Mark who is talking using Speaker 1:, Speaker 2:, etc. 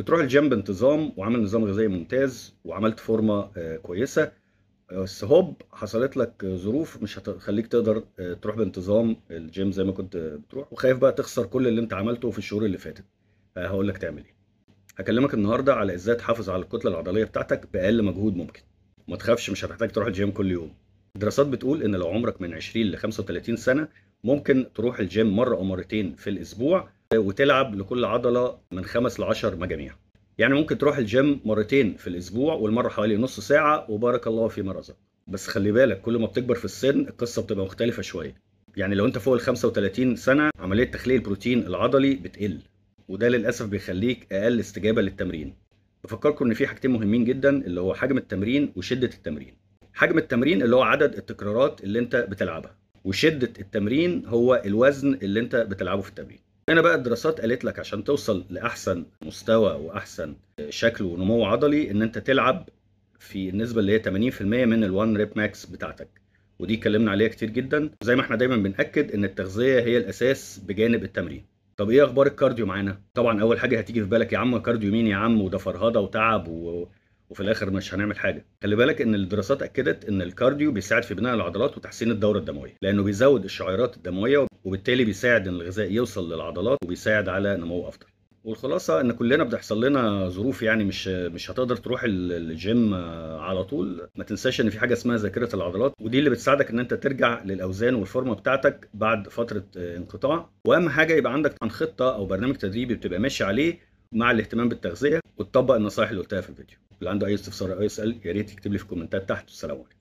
Speaker 1: بتروح الجيم بانتظام وعامل نظام غذائي ممتاز وعملت فورمه آه، كويسه بس هوب حصلت لك ظروف مش هتخليك تقدر آه، تروح بانتظام الجيم زي ما كنت بتروح وخايف بقى تخسر كل اللي انت عملته في الشهور اللي فاتت آه، هقول لك تعمل ايه هكلمك النهارده على ازاي تحافظ على الكتله العضليه بتاعتك باقل مجهود ممكن وما تخافش مش هتحتاج تروح الجيم كل يوم الدراسات بتقول ان لو عمرك من 20 ل 35 سنه ممكن تروح الجيم مره او مرتين في الاسبوع وتلعب لكل عضله من خمس ل 10 مجاميع. يعني ممكن تروح الجيم مرتين في الاسبوع والمره حوالي نص ساعه وبارك الله فيما رزق. بس خلي بالك كل ما بتكبر في السن القصه بتبقى مختلفه شويه. يعني لو انت فوق ال 35 سنه عمليه تخليق البروتين العضلي بتقل وده للاسف بيخليك اقل استجابه للتمرين. بفكركم ان في حاجتين مهمين جدا اللي هو حجم التمرين وشده التمرين. حجم التمرين اللي هو عدد التكرارات اللي انت بتلعبها وشده التمرين هو الوزن اللي انت بتلعبه في التمرين. هنا بقى الدراسات قالت لك عشان توصل لاحسن مستوى واحسن شكل ونمو عضلي ان انت تلعب في النسبه اللي هي 80% من ال1 ريب ماكس بتاعتك ودي اتكلمنا عليها كتير جدا زي ما احنا دايما بناكد ان التغذيه هي الاساس بجانب التمرين طب ايه اخبار الكارديو معانا طبعا اول حاجه هتيجي في بالك يا عم كارديو مين يا عم وده فرهضه وتعب و... وفي الاخر مش هنعمل حاجه خلي بالك ان الدراسات اكدت ان الكارديو بيساعد في بناء العضلات وتحسين الدوره الدمويه لانه بيزود الشعيرات الدمويه وبالتالي بيساعد ان الغذاء يوصل للعضلات وبيساعد على نمو افضل والخلاصه ان كلنا بتحصل لنا ظروف يعني مش مش هتقدر تروح الجيم على طول ما تنساش ان في حاجه اسمها ذاكره العضلات ودي اللي بتساعدك ان انت ترجع للاوزان والفورمه بتاعتك بعد فتره انقطاع واهم حاجه يبقى عندك عن خطه او برنامج تدريبي بتبقى ماشي عليه مع الاهتمام بالتغذيه وتطبق النصائح اللي قلتها في الفيديو اللي عنده اي استفسار او اي سؤال يا ريت يكتب لي في الكومنتات تحت والسلام عليكم